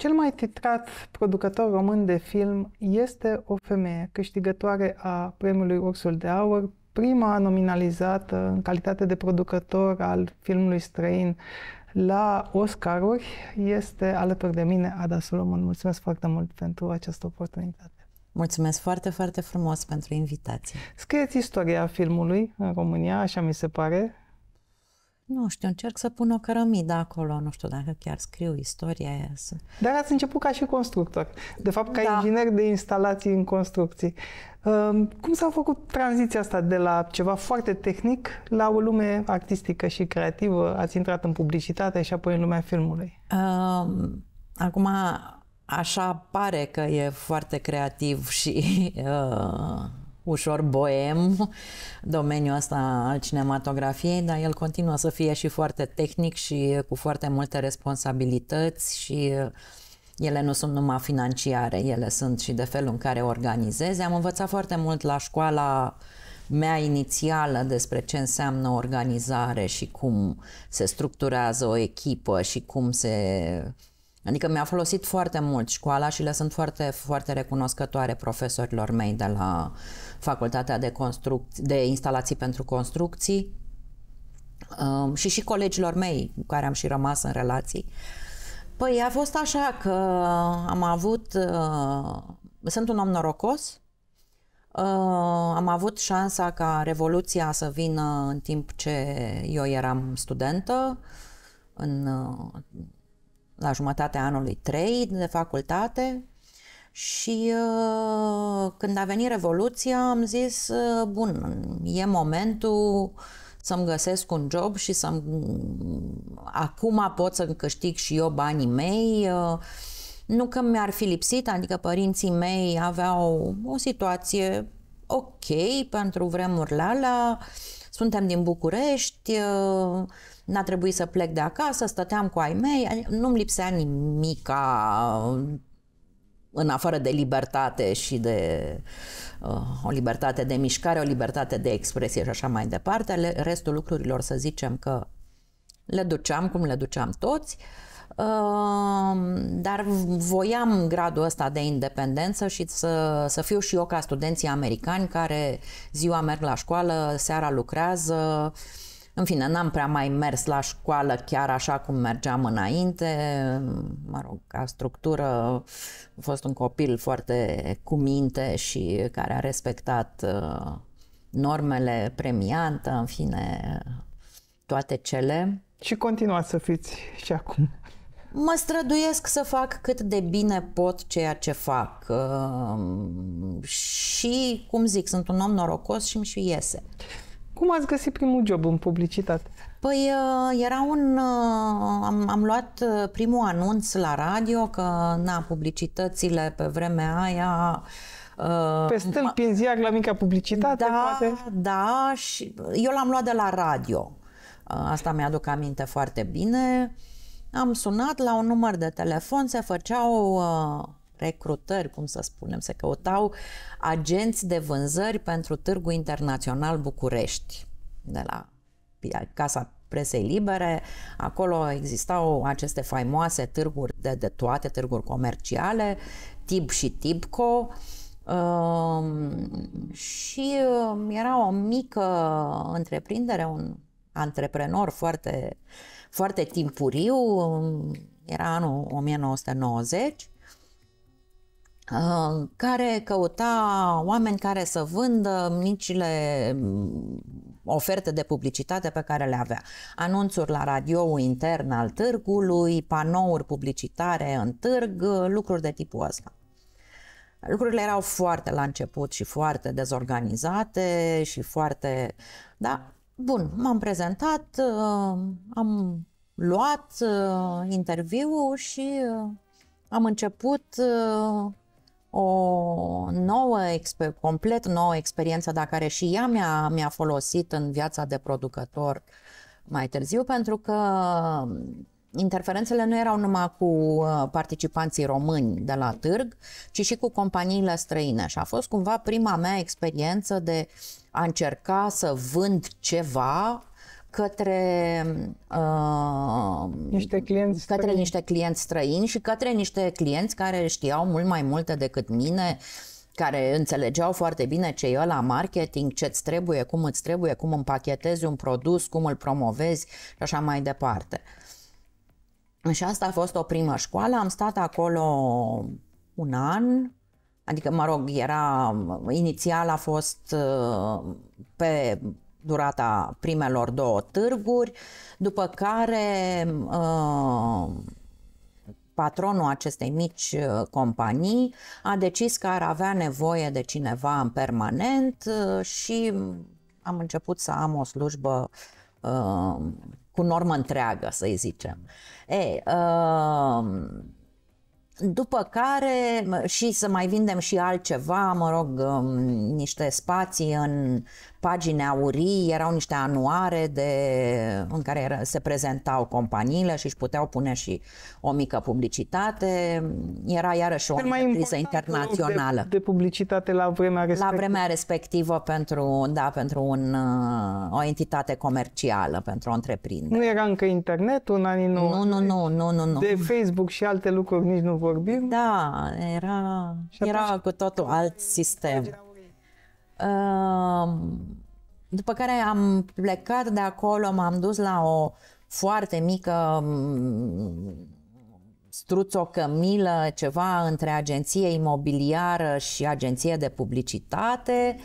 Cel mai titrat producător român de film este o femeie câștigătoare a premiului Ursul de Aur, prima nominalizată în calitate de producător al filmului străin la Oscaruri, este alături de mine Ada Solomon. Mulțumesc foarte mult pentru această oportunitate. Mulțumesc foarte, foarte frumos pentru invitație. Scrieți istoria filmului în România, așa mi se pare nu știu, încerc să pun o cărămidă acolo, nu știu dacă chiar scriu istoria aia. Dar ați început ca și constructor. De fapt, ca da. inginer de instalații în construcții. Ehm, cum s-a făcut tranziția asta de la ceva foarte tehnic la o lume artistică și creativă? Ați intrat în publicitate și apoi în lumea filmului. Ehm, acum, așa pare că e foarte creativ și uh, ușor boem domeniul ăsta al cinematografiei, dar el continuă să fie și foarte tehnic și cu foarte multe responsabilități și uh, ele nu sunt numai financiare, ele sunt și de felul în care organizezi. Am învățat foarte mult la școala mea inițială despre ce înseamnă organizare și cum se structurează o echipă și cum se Adică mi-a folosit foarte mult școala și le sunt foarte, foarte recunoscătoare profesorilor mei de la Facultatea de, Construc- de Instalații pentru Construcții um, și și colegilor mei cu care am și rămas în relații. Păi a fost așa că am avut... Uh, sunt un om norocos, Uh, am avut șansa ca Revoluția să vină în timp ce eu eram studentă în uh, la jumătatea anului 3 de facultate și uh, când a venit Revoluția am zis, uh, bun, e momentul să-mi găsesc un job și să Acum pot să câștig și eu banii mei. Uh, nu că mi-ar fi lipsit, adică părinții mei aveau o situație ok pentru vremurile alea, suntem din București, n-a trebuit să plec de acasă, stăteam cu ai mei, nu-mi lipsea nimic, în afară de libertate și de uh, o libertate de mișcare, o libertate de expresie și așa mai departe, le, restul lucrurilor să zicem că le duceam cum le duceam toți, uh, dar voiam gradul ăsta de independență și să, să fiu și eu ca studenții americani care ziua merg la școală, seara lucrează, uh, în fine, n-am prea mai mers la școală chiar așa cum mergeam înainte. Mă rog, ca structură a fost un copil foarte cu minte și care a respectat uh, normele premiantă, în fine, toate cele. Și continuați să fiți și acum. Mă străduiesc să fac cât de bine pot ceea ce fac. Uh, și, cum zic, sunt un om norocos și îmi și iese. Cum ați găsit primul job în publicitate? Păi uh, era un... Uh, am, am luat uh, primul anunț la radio că, na, publicitățile pe vremea aia... Pe stâlpi în ziar la mica publicitate, da, poate? Da, și eu l-am luat de la radio. Asta mi-aduc aminte foarte bine. Am sunat la un număr de telefon, se făceau recrutări, cum să spunem, se căutau agenți de vânzări pentru Târgul Internațional București, de la Casa Presei Libere. Acolo existau aceste faimoase târguri de, de toate, târguri comerciale, TIB și TIBCO, Uh, și uh, era o mică întreprindere, un antreprenor foarte, foarte timpuriu, um, era anul 1990 care căuta oameni care să vândă micile mm, oferte de publicitate pe care le avea. Anunțuri la radio intern al târgului, panouri publicitare în târg, lucruri de tipul ăsta. Lucrurile erau foarte la început și foarte dezorganizate și foarte... Da, bun, m-am prezentat, uh, am luat uh, interviul și uh, am început o nouă, complet nouă experiență, dar care și ea mi-a, mi-a folosit în viața de producător mai târziu, pentru că interferențele nu erau numai cu uh, participanții români de la târg, ci și cu companiile străine. Și a fost cumva prima mea experiență de a încerca să vând ceva către, uh, niște, clienți către niște clienți străini și către niște clienți care știau mult mai multe decât mine, care înțelegeau foarte bine ce e la marketing, ce îți trebuie, cum îți trebuie, cum împachetezi un produs, cum îl promovezi și așa mai departe. Și asta a fost o primă școală, am stat acolo un an, adică, mă rog, era, inițial a fost uh, pe durata primelor două târguri, după care uh, patronul acestei mici uh, companii a decis că ar avea nevoie de cineva în permanent uh, și am început să am o slujbă cu normă întreagă, să zicem. Ei, după care și să mai vindem și altceva, mă rog, um, niște spații în pagini aurii, erau niște anuare de, în care era, se prezentau companiile și își puteau pune și o mică publicitate. Era iarăși o întrepriză internațională. De, de publicitate la vremea respectivă. La vremea respectivă pentru, da, pentru un, uh, o entitate comercială, pentru o întreprindere. Nu era încă internetul în anii 90. Nu, nu, nu, nu, nu. nu. De Facebook și alte lucruri nici nu vorbim. Da, era, era cu totul alt sistem. După care am plecat de acolo, m-am dus la o foarte mică mm, cămilă, ceva între agenție imobiliară și agenție de publicitate,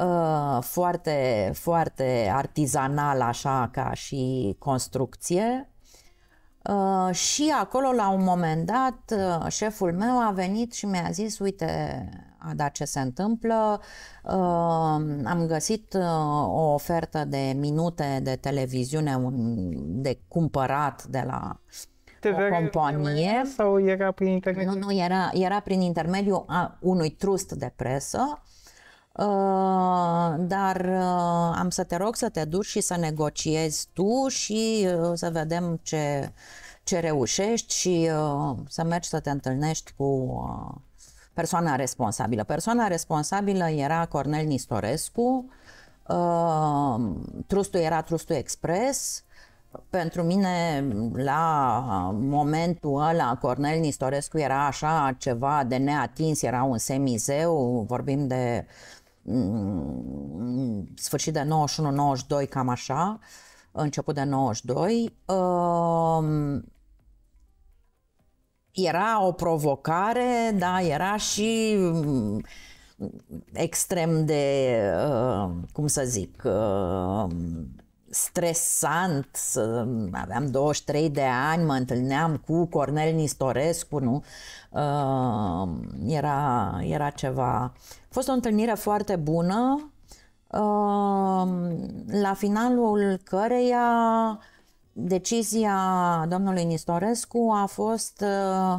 uh, foarte, foarte artizanal așa ca și construcție. Uh, și acolo, la un moment dat, uh, șeful meu a venit și mi-a zis, uite, dar ce se întâmplă? Uh, am găsit uh, o ofertă de minute de televiziune de cumpărat de la TV o companie. Sau era prin intermediul? Nu, nu, era, era prin intermediul a unui trust de presă. Uh, dar uh, am să te rog să te duci și să negociezi tu și uh, să vedem ce, ce reușești și uh, să mergi să te întâlnești cu persoana responsabilă. Persoana responsabilă era Cornel Nistorescu, uh, trustul era Trustul Express, pentru mine, la momentul ăla, Cornel Nistorescu era așa ceva de neatins, era un semizeu, vorbim de mm, sfârșit de 91-92, cam așa, început de 92 era o provocare, da, era și mm, extrem de, uh, cum să zic, uh, stresant. Mm, aveam 23 de ani, mă întâlneam cu Cornel Nistorescu, nu? Uh, era, era ceva... A fost o întâlnire foarte bună, la finalul căreia decizia domnului Nistorescu a fost uh,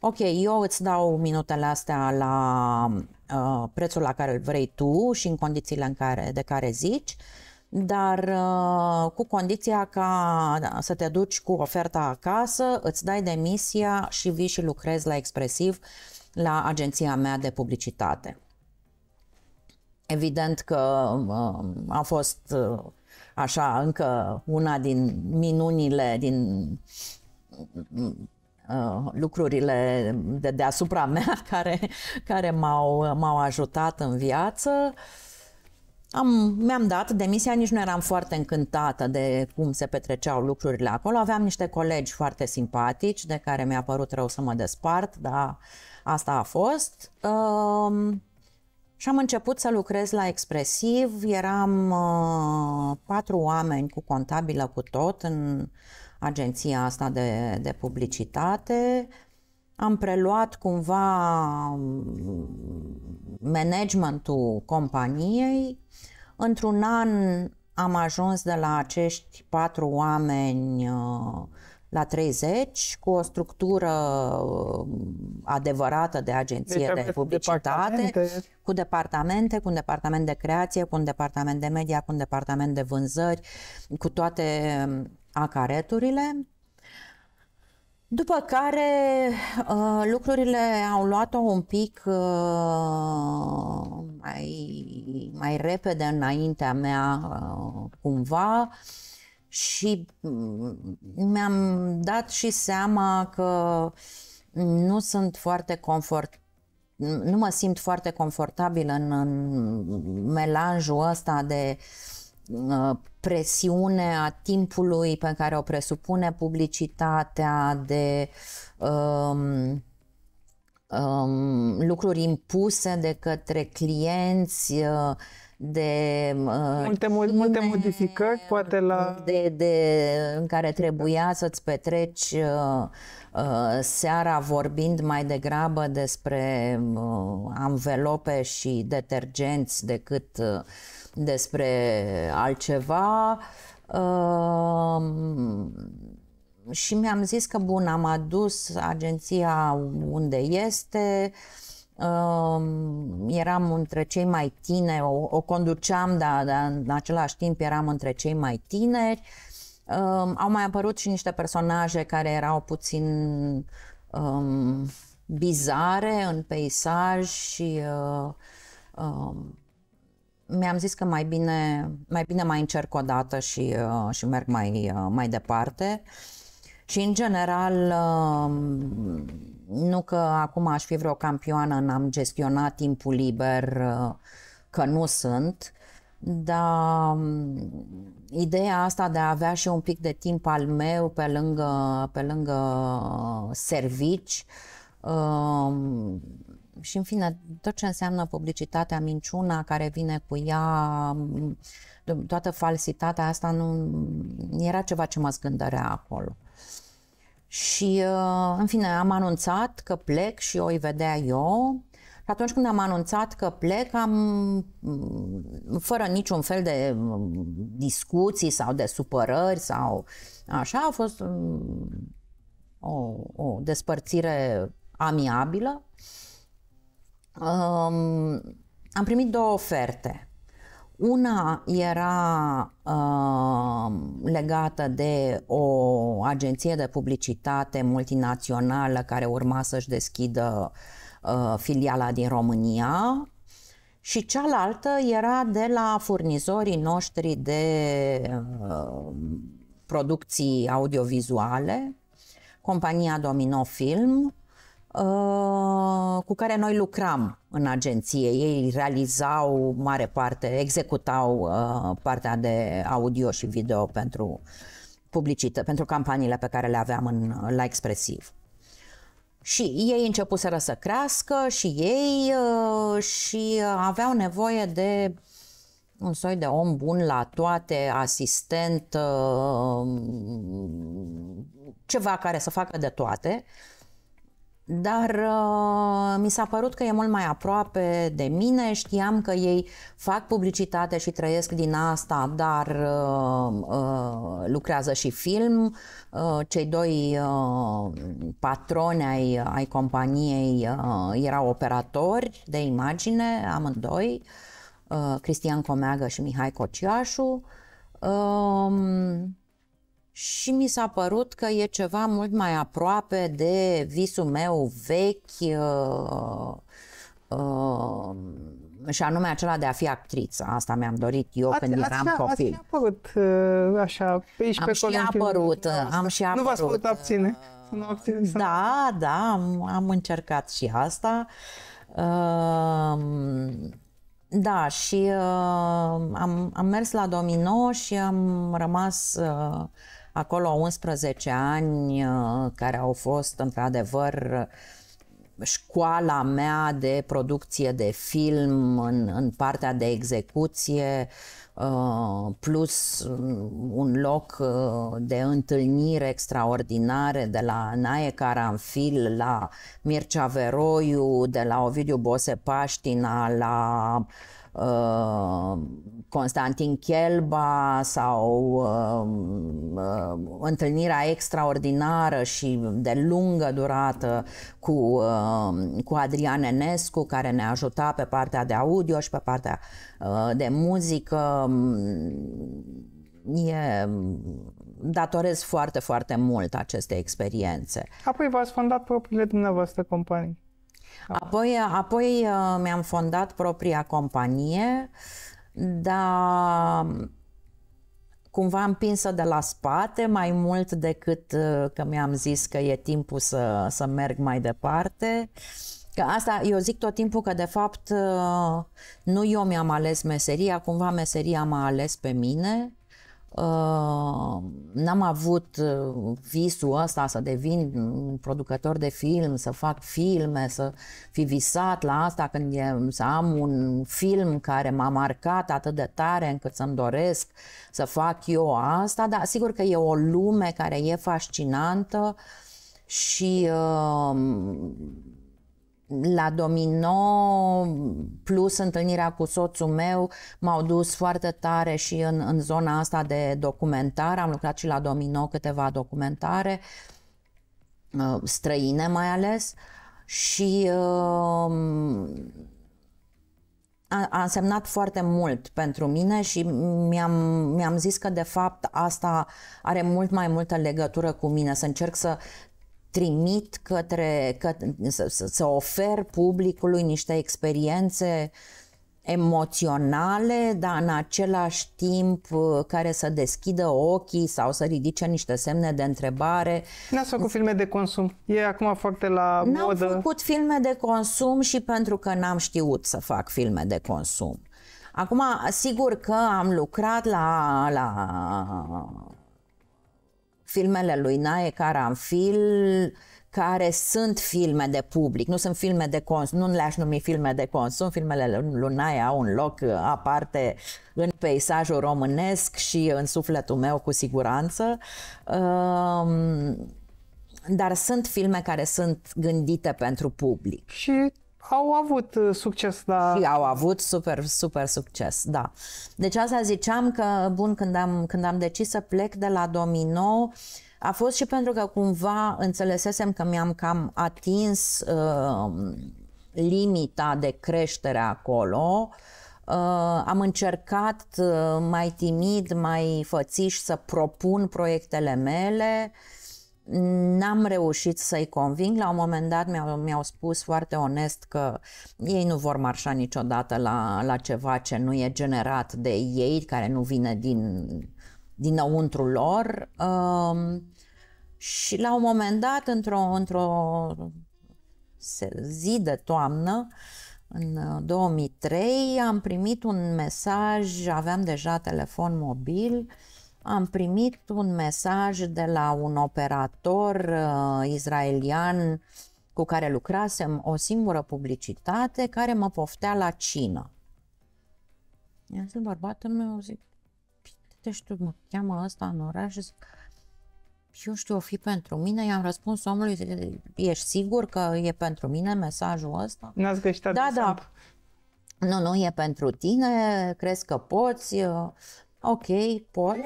ok, eu îți dau minutele astea la uh, prețul la care îl vrei tu și în condițiile în care, de care zici, dar uh, cu condiția ca să te duci cu oferta acasă, îți dai demisia și vii și lucrezi la Expresiv, la agenția mea de publicitate. Evident că uh, a fost uh, așa, încă una din minunile, din uh, lucrurile de deasupra mea care, care m-au, m-au ajutat în viață. Am, mi-am dat demisia, nici nu eram foarte încântată de cum se petreceau lucrurile acolo. Aveam niște colegi foarte simpatici, de care mi-a părut rău să mă despart, dar asta a fost. Uh, și am început să lucrez la expresiv, eram uh, patru oameni cu contabilă cu tot în agenția asta de, de publicitate. Am preluat cumva mm, managementul companiei. Într-un an am ajuns de la acești patru oameni uh, la 30, cu o structură uh, adevărată de agenție deci de publicitate, departamente. cu departamente, cu un departament de creație, cu un departament de media, cu un departament de vânzări, cu toate um, acareturile. După care uh, lucrurile au luat-o un pic uh, mai, mai repede înaintea mea, cumva și mm, mi-am dat și seama că nu sunt foarte confort nu mă simt foarte confortabil în, în melanjul ăsta de uh, presiune a timpului pe care o presupune publicitatea, de um, um, lucruri impuse de către clienți, uh, de multe, uh, multe modificări, poate la de, de în care trebuia să-ți petreci uh, uh, seara vorbind mai degrabă despre uh, anvelope și detergenți decât uh, despre altceva. Uh, și mi-am zis că bun, am adus agenția unde este. Uh, eram între cei mai tineri, o, o conduceam, dar, dar în același timp eram între cei mai tineri. Um, au mai apărut și niște personaje care erau puțin um, bizare în peisaj și uh, um, mi-am zis că mai bine mai, bine mai încerc o dată și, uh, și merg mai, uh, mai departe. Uh, și, în general, um, nu că acum aș fi vreo campioană, n-am gestionat timpul liber, uh, că nu sunt, dar um, ideea asta de a avea și un pic de timp al meu pe lângă, pe lângă uh, servici um, și, în fine, tot ce înseamnă publicitatea, minciuna care vine cu ea, toată falsitatea asta, nu, era ceva ce mă zgândărea acolo. Și, uh, în fine, am anunțat că plec și o i vedea eu. Și atunci când am anunțat că plec, am, mm, fără niciun fel de mm, discuții sau de supărări sau așa, a fost mm, o, o despărțire amiabilă. Um, am primit două oferte una era uh, legată de o agenție de publicitate multinațională care urma să-și deschidă uh, filiala din România și cealaltă era de la furnizorii noștri de uh, producții audiovizuale, compania Domino Film, Uh, cu care noi lucram în agenție. Ei realizau mare parte, executau uh, partea de audio și video pentru publicită, pentru campaniile pe care le aveam în, la Expresiv. Și ei începuseră să crească și ei uh, și aveau nevoie de un soi de om bun la toate, asistent, uh, ceva care să facă de toate dar uh, mi s-a părut că e mult mai aproape de mine, știam că ei fac publicitate și trăiesc din asta, dar uh, uh, lucrează și film. Uh, cei doi uh, patroni ai, ai companiei uh, erau operatori de imagine, amândoi, uh, Cristian Comeagă și Mihai Cociașu. Uh, și mi s-a părut că e ceva mult mai aproape de visul meu vechi uh, uh, și anume acela de a fi actriță. Asta mi-am dorit eu ați, când eram ați, copil. Ați apărut uh, așa, pe aici, am pe acolo. apărut, am și apărut. Uh, nu v-ați putut abține. Uh, nu abține da? da, da, am, am încercat și asta. Uh, da, și uh, am, am mers la domino și am rămas uh, acolo 11 ani uh, care au fost într-adevăr școala mea de producție de film în, în partea de execuție uh, plus mm, un loc uh, de întâlnire extraordinare de la Naie Caranfil la Mircea Veroiu, de la Ovidiu Bose Paștina la uh, Constantin Chelba sau uh, uh, întâlnirea extraordinară și de lungă durată cu, uh, cu Adrian Enescu, care ne ajuta pe partea de audio și pe partea uh, de muzică. Mm, e, datorez foarte, foarte mult aceste experiențe. Apoi v-ați fondat propriile dumneavoastră companii. Apoi, apoi uh, mi-am fondat propria companie, dar cumva împinsă de la spate mai mult decât uh, că mi-am zis că e timpul să, să merg mai departe. Că asta eu zic tot timpul că de fapt uh, nu eu mi-am ales meseria, cumva meseria m-a ales pe mine Uh, n-am avut uh, visul ăsta să devin producător de film, să fac filme, să fi visat la asta când e, să am un film care m-a marcat atât de tare încât să-mi doresc să fac eu asta, dar sigur că e o lume care e fascinantă și uh, la domino plus întâlnirea cu soțul meu m-au dus foarte tare și în, în zona asta de documentare. Am lucrat și la domino câteva documentare uh, străine mai ales și um, a, a însemnat foarte mult pentru mine și mi-am, mi-am zis că de fapt asta are mult mai multă legătură cu mine, să încerc să trimit către, către să, să ofer publicului niște experiențe emoționale, dar în același timp uh, care să deschidă ochii sau să ridice niște semne de întrebare. Nu ați făcut filme de consum. E acum foarte la modă. N-am făcut filme de consum și pentru că n-am știut să fac filme de consum. Acum, sigur că am lucrat la, la filmele lui Nae Caranfil, care sunt filme de public, nu sunt filme de consum, nu le-aș numi filme de consum, filmele lui Nae au un loc aparte în peisajul românesc și în sufletul meu cu siguranță. Um, dar sunt filme care sunt gândite pentru public. Și au avut uh, succes la... Da. Și au avut super, super succes, da. Deci asta ziceam că, bun, când am, când am decis să plec de la Domino, a fost și pentru că cumva înțelesesem că mi-am cam atins uh, limita de creștere acolo. Uh, am încercat uh, mai timid, mai fățiș să propun proiectele mele. Uh, n-am reușit să-i conving. La un moment dat mi-au, mi spus foarte onest că ei nu vor marșa niciodată la, la ceva ce nu e generat de ei, care nu vine din, dinăuntru lor. Um, și la un moment dat, într-o, într-o zi de toamnă, în 2003, uh, am primit un mesaj, aveam deja telefon mobil, uh, am primit un mesaj de la un operator uh, israelian cu care lucrasem o singură publicitate care mă poftea la cină. i a zis bărbatul meu, zic, te știu, mă cheamă ăsta în oraș și zic, eu știu, o fi pentru mine. I-am răspuns omului, zic, ești sigur că e pentru mine mesajul ăsta? N-ați găsit Da, da. Nu, nu, e pentru tine, crezi că poți, uh, Ok, pot.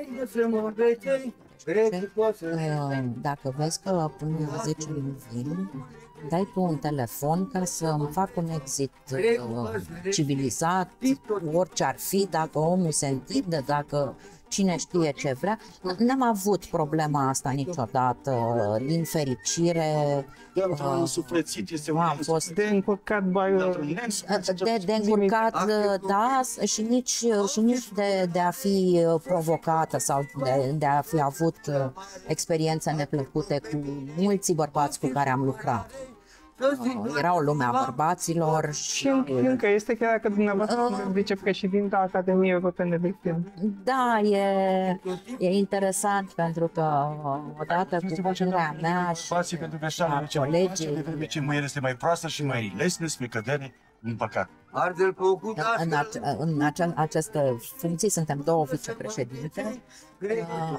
Dacă vezi că până la 10 nu vin, dai tu un telefon ca să îmi fac un exit uh, civilizat, orice ar fi, dacă omul se întinde, dacă cine știe ce vrea. N-am avut problema asta niciodată, din fericire. Da, am fost de încurcat, bai, uh, de, de încurcat, ah, uh, da, și nici, uh, și nici de, de a fi provocată sau de, de a fi avut experiențe neplăcute cu mulți bărbați cu care am lucrat. Oh, erau lumea bărbaților și... Încă este chiar dacă dumneavoastră uh, oh. vicepreședinta Academiei Europene de Film. Da, e, e interesant pentru că odată cu părerea mea și a colegii... Mai este mai proastă și mai lesne, spre cădere, din păcate. Ardel Plăcut da, în, ace- în această funcție suntem două vicepreședinte.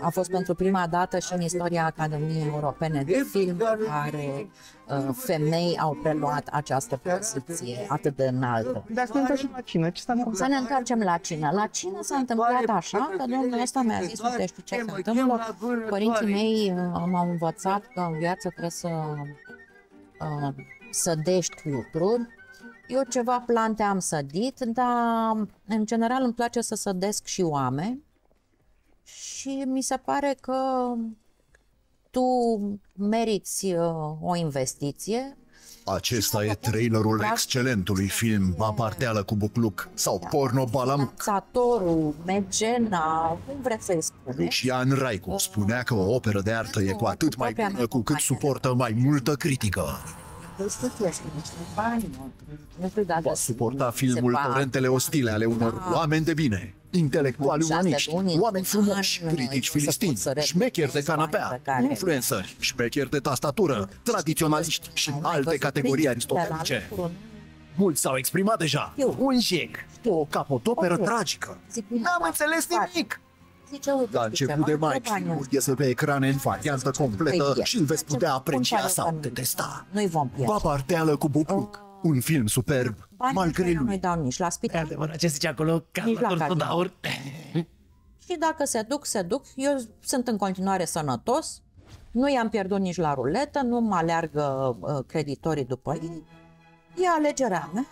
A fost pentru prima dată și în istoria Academiei Europene de Film care uh, femei au preluat această poziție atât de înaltă. Dar să ne întoarcem la cină. Ce s-a întâmplat? Să ne întoarcem la cină. La cină s-a întâmplat așa că domnul ăsta mi-a zis, uite, știi ce se întâmplă? Părinții mei uh, m-au învățat că în viață trebuie să uh, dești lucruri eu ceva plante am sădit, dar în general îmi place să sădesc și oameni și mi se pare că tu meriți uh, o investiție. Acesta e trailerul excelentului film Babardeală cu Bucluc sau da, Porno Balam. Tatorul, Megena, cum vreți să-i spune. Lucian Raicu uh, spunea că o operă de artă e cu atât mai bună cu cât suportă mai multă critică. Poate suporta filmul torentele ostile ale unor ah. oameni de bine, intelectuali umaniști, oameni frumoși, critici filistini, șmecheri de canapea, influențări, șmecheri de tastatură, tradiționaliști și alte categorii aristocratice. Mulți s-au exprimat deja. Un jec, o capotoperă tragică. N-am înțeles nimic! la început de mai, filmul iese pe ecrane în variantă păi, completă și îl veți putea aprecia sau detesta. Noi vom pierde. Paparteală cu bubuc. Oh. Un film superb, malgré lui. Nu-i dau nici la spital. Adevărat, ce zice acolo, ca nici la daur. Și dacă se duc, se duc. Eu sunt în continuare sănătos, nu i-am pierdut nici la ruletă, nu mă aleargă uh, creditorii după ei. E alegerea mea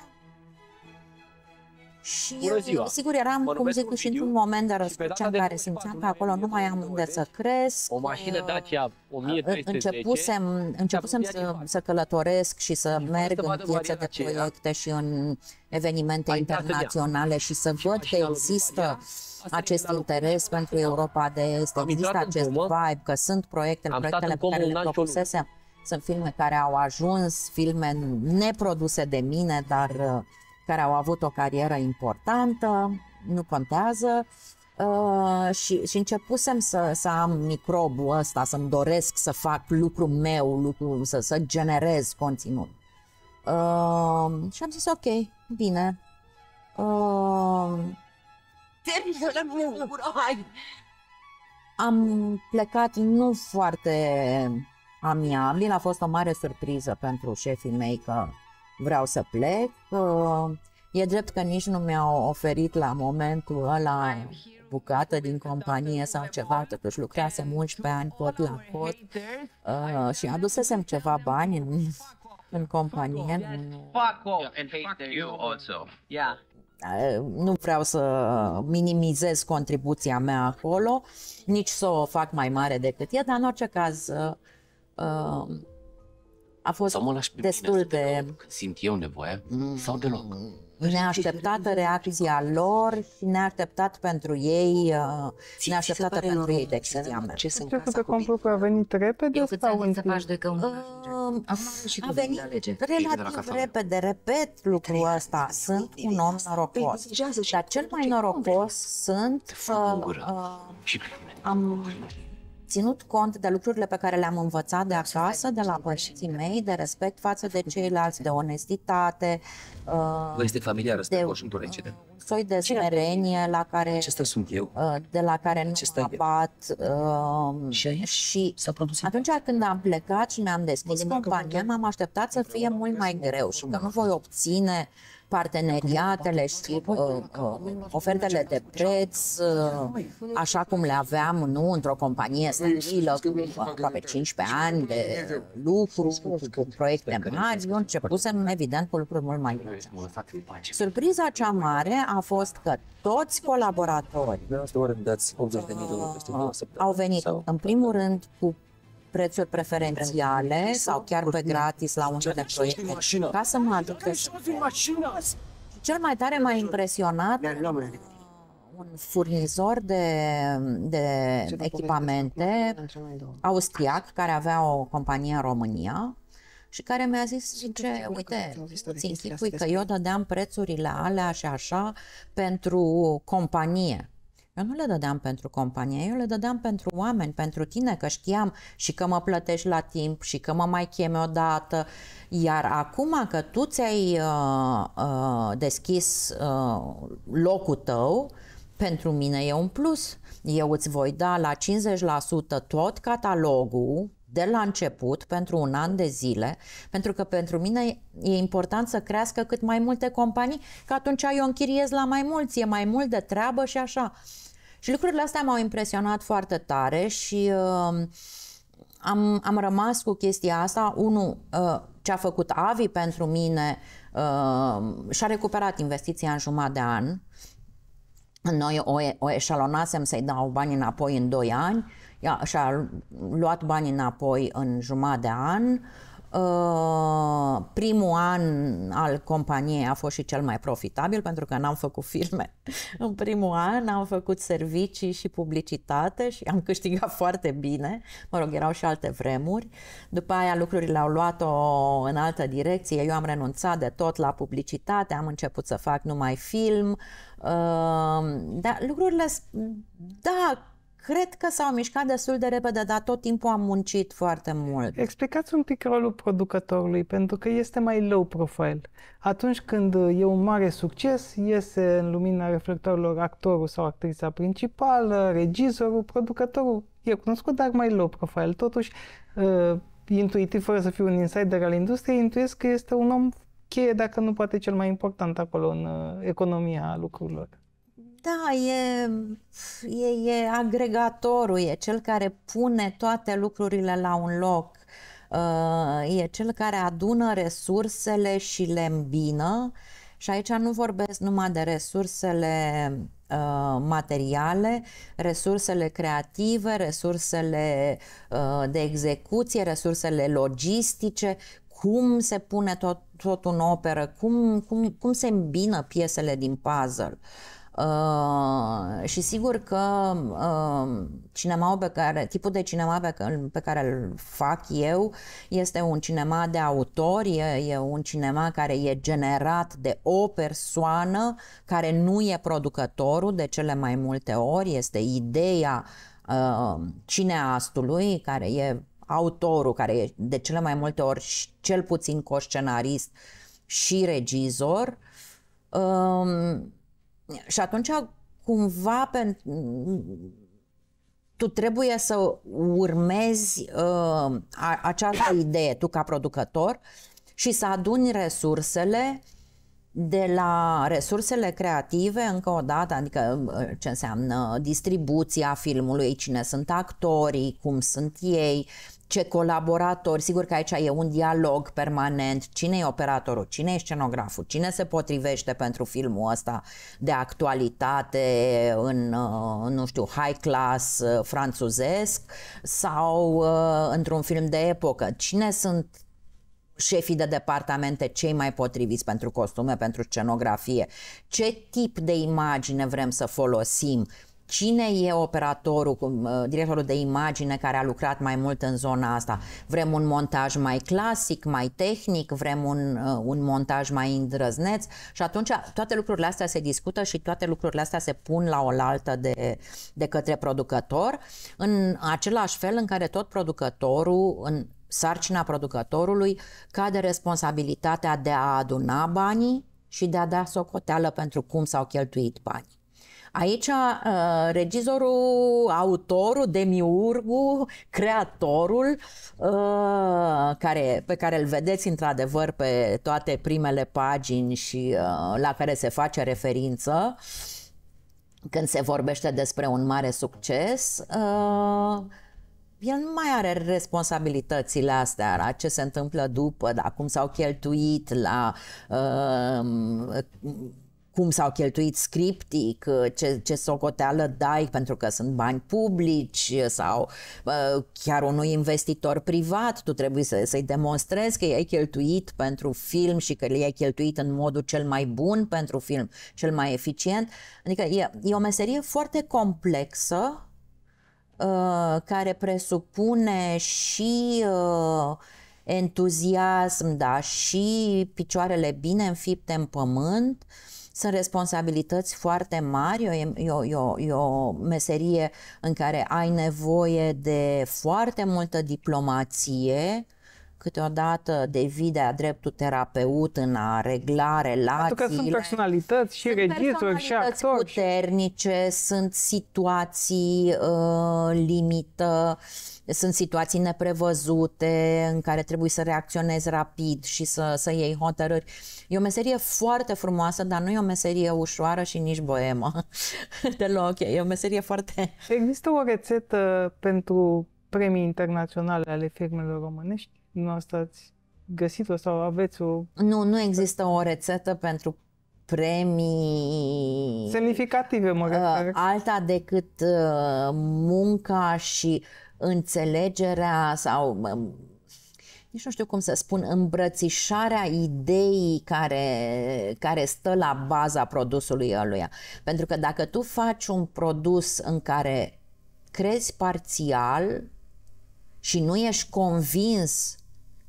și Bună ziua. sigur, eram, mă cum zic, și într-un moment de răscruce în care simțeam că acolo nu mai am unde să cresc. O mașină Dacia 1310. Uh, începusem, începusem să, să călătoresc și să merg în piețe de proiecte și în evenimente internaționale și să văd că există acest interes pentru Europa de Est, există acest vibe, că sunt proiectele, proiectele pe care le propusesem. Sunt filme care au ajuns, filme neproduse de mine, dar uh, care au avut o carieră importantă, nu contează. Uh, și, și începusem să, să am microbul ăsta, să-mi doresc să fac lucrul meu, lucru, să, să generez conținut. Uh, și am zis, ok, bine. Uh, Am plecat nu foarte amiabil, a fost o mare surpriză pentru șefii mei că vreau să plec. Uh, e drept că nici nu mi-au oferit la momentul ăla bucată din companie sau ceva, totuși lucrasem 11 ani cot la cot uh, și adusesem ceva bani în, în companie. Uh, nu vreau să minimizez contribuția mea acolo, nici să o fac mai mare decât e, dar în orice caz uh, uh a fost sau mă lași pe destul de... Simt eu nevoie mm. sau deloc? Neașteptată reacția lor și neașteptat pentru ei, uh, ți, neașteptată ți pentru ei decizia mea. Ce sunt ce că conflictul a venit repede eu sau în timp. faci de că Acum a venit relativ repede, repet lucrul ăsta. Sunt un om norocos. Dar cel mai norocos sunt... Uh, uh, am ținut cont de lucrurile pe care le-am învățat de acasă, de la părinții mei, de respect față de ceilalți, de onestitate. Uh, Vă este familiară asta, de, conștiintul recede. Da? Uh, soi de smerenie la care... Acesta sunt eu. Uh, de la care nu mă bat. abat. Uh, și, și s-a produs atunci când am plecat și mi-am deschis compania, m-am așteptat să fie mult mai greu și că nu voi obține uh, parteneriatele și uh, uh, ofertele de preț, uh, așa cum le aveam nu într-o companie stabilă, cu aproape 15 ani de lucru, cu proiecte mari, eu începusem evident cu lucruri mult mai mici. Surpriza cea mare a fost că toți colaboratorii uh, au venit, în primul rând, cu prețuri preferențiale sau chiar pe gratis la unele proiecte. Ca să mă aduc Cel mai tare m-a impresionat un furnizor de, de echipamente austriac care avea o companie în România și care mi-a zis, zice, uite, ți închipui că eu dădeam prețurile alea și așa pentru companie. Eu nu le dădeam pentru companie, eu le dădeam pentru oameni, pentru tine, că știam și că mă plătești la timp și că mă mai chemi odată. Iar acum că tu ți-ai uh, uh, deschis uh, locul tău, pentru mine e un plus. Eu îți voi da la 50% tot catalogul de la început, pentru un an de zile, pentru că pentru mine e important să crească cât mai multe companii, că atunci eu închiriez la mai mulți, e mai mult de treabă și așa. Și lucrurile astea m-au impresionat foarte tare și uh, am, am rămas cu chestia asta. Unu, uh, ce a făcut Avi pentru mine uh, și-a recuperat investiția în jumătate de an. Noi o, o eșalonasem să-i dau bani înapoi în 2 ani. și-a luat banii înapoi în jumătate de an. Uh, Uh, primul an al companiei a fost și cel mai profitabil pentru că n-am făcut filme. În primul an am făcut servicii și publicitate și am câștigat foarte bine. Mă rog, erau și alte vremuri. După aia lucrurile au luat-o în altă direcție. Eu am renunțat de tot la publicitate, am început să fac numai film. Uh, dar lucrurile, da, Cred că s-au mișcat destul de repede, dar tot timpul am muncit foarte mult. Explicați un pic rolul producătorului, pentru că este mai low profile. Atunci când e un mare succes, iese în lumina reflectorilor actorul sau actrița principală, regizorul, producătorul e cunoscut, dar mai low profile. Totuși, uh, intuitiv, fără să fiu un insider al industriei, intuiesc că este un om cheie, dacă nu poate cel mai important acolo în uh, economia lucrurilor. Da, e, e, e agregatorul, e cel care pune toate lucrurile la un loc, uh, e cel care adună resursele și le îmbină. Și aici nu vorbesc numai de resursele uh, materiale, resursele creative, resursele uh, de execuție, resursele logistice, cum se pune tot, tot în operă, cum, cum, cum se îmbină piesele din puzzle. Uh, Uh, și sigur că uh, cinemaul pe care, tipul de cinema pe, pe care îl fac eu este un cinema de autor, e, e un cinema care e generat de o persoană care nu e producătorul de cele mai multe ori, este ideea uh, cineastului care e autorul, care e de cele mai multe ori și cel puțin co-scenarist și regizor. Um, și atunci, cumva, pe, tu trebuie să urmezi uh, această idee, tu ca producător, și să aduni resursele de la resursele creative, încă o dată, adică uh, ce înseamnă distribuția filmului, cine sunt actorii, cum sunt ei, ce colaboratori, sigur că aici e un dialog permanent, cine e operatorul, cine e scenograful, cine se potrivește pentru filmul ăsta de actualitate în, uh, nu știu, high class uh, franțuzesc sau uh, într-un film de epocă, cine sunt șefii de departamente cei mai potriviți pentru costume, pentru scenografie, ce tip de imagine vrem să folosim, Cine e operatorul, directorul de imagine care a lucrat mai mult în zona asta? Vrem un montaj mai clasic, mai tehnic, vrem un, uh, un montaj mai îndrăzneț și atunci toate lucrurile astea se discută și toate lucrurile astea se pun la oaltă de, de către producător, în același fel în care tot producătorul, în sarcina producătorului, cade responsabilitatea de a aduna banii și de a da socoteală pentru cum s-au cheltuit banii. Aici uh, regizorul, autorul, demiurgul, creatorul, uh, care, pe care îl vedeți într-adevăr pe toate primele pagini și uh, la care se face referință, când se vorbește despre un mare succes, el nu mai are responsabilitățile astea la ce se întâmplă după, la cum s-au cheltuit, la uh, cum s-au cheltuit scriptic, ce, ce socoteală dai pentru că sunt bani publici sau chiar unui investitor privat, tu trebuie să, să-i demonstrezi că i-ai cheltuit pentru film și că i-ai cheltuit în modul cel mai bun pentru film, cel mai eficient. Adică e, e o meserie foarte complexă ă, care presupune și ă, entuziasm, da, și picioarele bine înfipte în pământ, uh, sunt responsabilități foarte mari, e o, e, o, e o meserie în care ai nevoie de foarte multă diplomație, câteodată devii de-a dreptul terapeut în a regla relațiile. Pentru că sunt personalități și regizori și actori. puternice, sunt situații uh, limită, uh, sunt situații neprevăzute în care trebuie să reacționezi rapid și să, să iei hotărâri. E o meserie foarte frumoasă, dar nu e o meserie ușoară și nici boemă. Deloc, e o meserie foarte... Există o rețetă pentru premii internaționale ale firmelor românești? Nu ați găsit-o sau aveți o... Nu, nu există o rețetă pentru premii semnificative, mă uh, refer. Alta decât uh, munca și înțelegerea sau nici nu știu cum să spun, îmbrățișarea ideii care, care stă la baza produsului ăluia. Pentru că dacă tu faci un produs în care crezi parțial și nu ești convins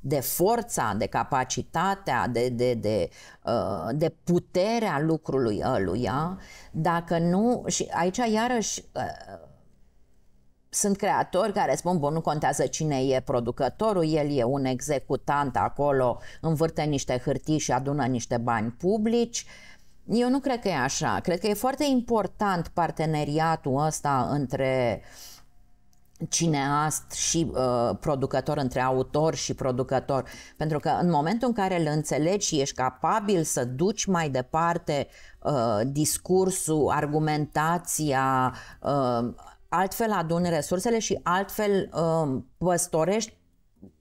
de forța, de capacitatea, de, de, de, uh, de puterea lucrului ăluia, dacă nu, și aici iarăși uh, sunt creatori care spun, bun, nu contează cine e producătorul, el e un executant acolo, învârte niște hârtii și adună niște bani publici. Eu nu cred că e așa. Cred că e foarte important parteneriatul ăsta între cineast și uh, producător, între autor și producător. Pentru că în momentul în care îl înțelegi și ești capabil să duci mai departe uh, discursul, argumentația, uh, altfel aduni resursele și altfel uh, păstorești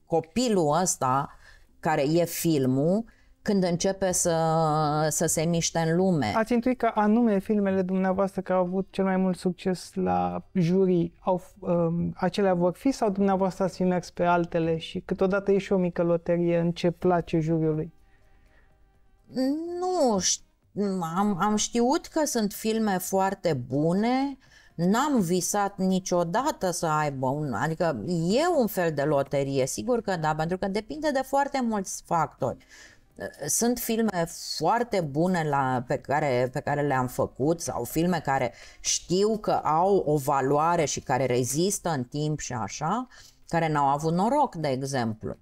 copilul ăsta care e filmul când începe să, să se miște în lume. Ați intuit că anume filmele dumneavoastră care au avut cel mai mult succes la jury, au, um, acelea vor fi sau dumneavoastră ați mers pe altele și câteodată e și o mică loterie în ce place juriului? Nu, am, am știut că sunt filme foarte bune, N-am visat niciodată să aibă un, adică e un fel de loterie, sigur că da, pentru că depinde de foarte mulți factori. Sunt filme foarte bune la, pe, care, pe care le-am făcut sau filme care știu că au o valoare și care rezistă în timp și așa, care n-au avut noroc, de exemplu.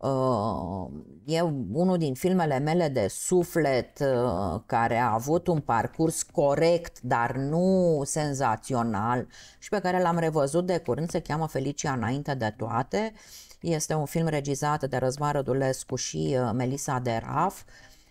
Uh, e unul din filmele mele de suflet uh, care a avut un parcurs corect, dar nu senzațional și pe care l-am revăzut de curând, se cheamă Felicia înainte de toate. Este un film regizat de Răzvan Rădulescu și uh, Melisa Raf.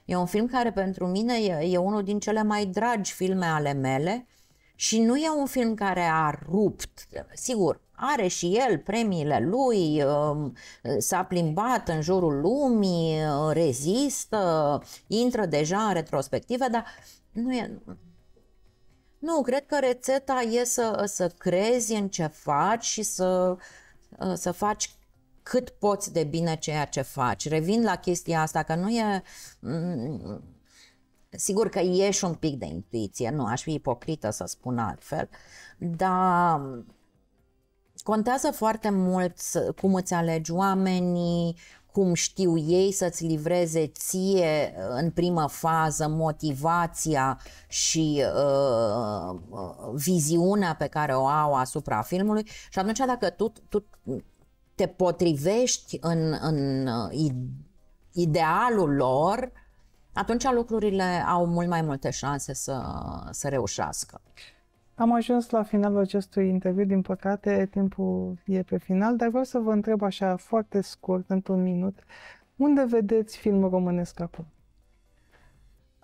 E un film care pentru mine e, e unul din cele mai dragi filme ale mele și nu e un film care a rupt. Sigur, are și el premiile lui, um, s-a plimbat în jurul lumii, uh, rezistă, intră deja în retrospective, dar nu e... Nu, cred că rețeta e să, să crezi în ce faci și să, uh, să faci cât poți de bine ceea ce faci. Revin la chestia asta, că nu e... Mm, sigur că ieși un pic de intuiție, nu aș fi ipocrită să spun altfel, dar contează foarte mult cum îți alegi oamenii, cum știu ei să-ți livreze ție uh, în primă fază motivația și uh, uh, viziunea pe care o au asupra filmului și atunci dacă tu, tu te potrivești în, în uh, idealul lor, atunci lucrurile au mult mai multe șanse să, să reușească. Am ajuns la finalul acestui interviu, din păcate timpul e pe final, dar vreau să vă întreb așa foarte scurt, într-un minut, unde vedeți filmul românesc acum?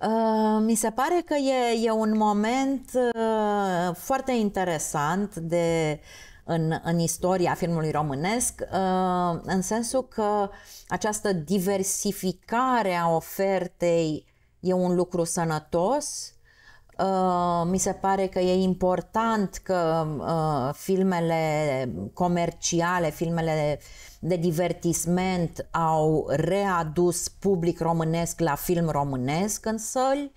Uh, mi se pare că e, e un moment uh, foarte interesant de, în, în istoria filmului românesc, uh, în sensul că această diversificare a ofertei e un lucru sănătos Uh, mi se pare că e important că uh, filmele comerciale, filmele de divertisment au readus public românesc la film românesc în săli.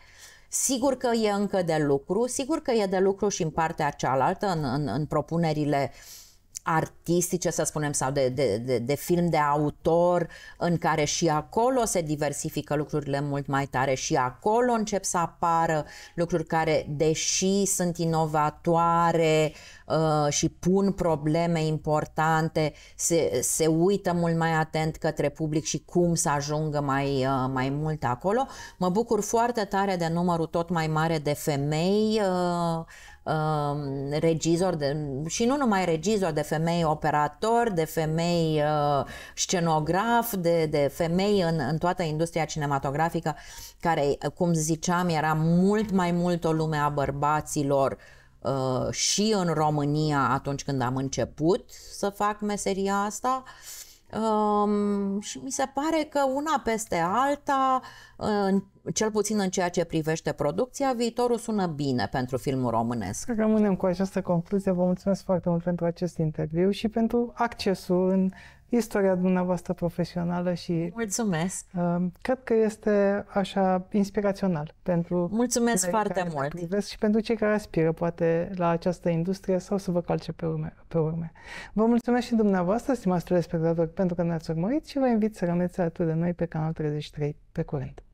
Sigur că e încă de lucru, sigur că e de lucru și în partea cealaltă, în, în, în propunerile uh, artistice, să spunem, sau de, de, de, de film de autor, în care și acolo se diversifică lucrurile mult mai tare și acolo încep să apară lucruri care, deși sunt inovatoare uh, și pun probleme importante, se, se uită mult mai atent către public și cum să ajungă mai, uh, mai mult acolo. Mă bucur foarte tare de numărul tot mai mare de femei uh, Um, regizor de, și nu numai regizor de femei operator de femei uh, scenograf, de, de femei în, în toată industria cinematografică, care, cum ziceam, era mult mai mult o lume a bărbaților uh, și în România atunci când am început să fac meseria asta. Uh, Um, și mi se pare că una peste alta, în, cel puțin în ceea ce privește producția, viitorul sună bine pentru filmul românesc. Rămânem cu această concluzie. Vă mulțumesc foarte mult pentru acest interviu și pentru accesul în istoria dumneavoastră profesională și... Mulțumesc! Uh, cred că este așa inspirațional pentru... Mulțumesc foarte mult! Privesc și pentru cei care aspiră poate la această industrie sau să vă calce pe urme. Pe urme. Vă mulțumesc și dumneavoastră, stimați telespectatori, pentru că ne-ați urmărit și vă invit să rămâneți alături de noi pe Canal 33 pe curent.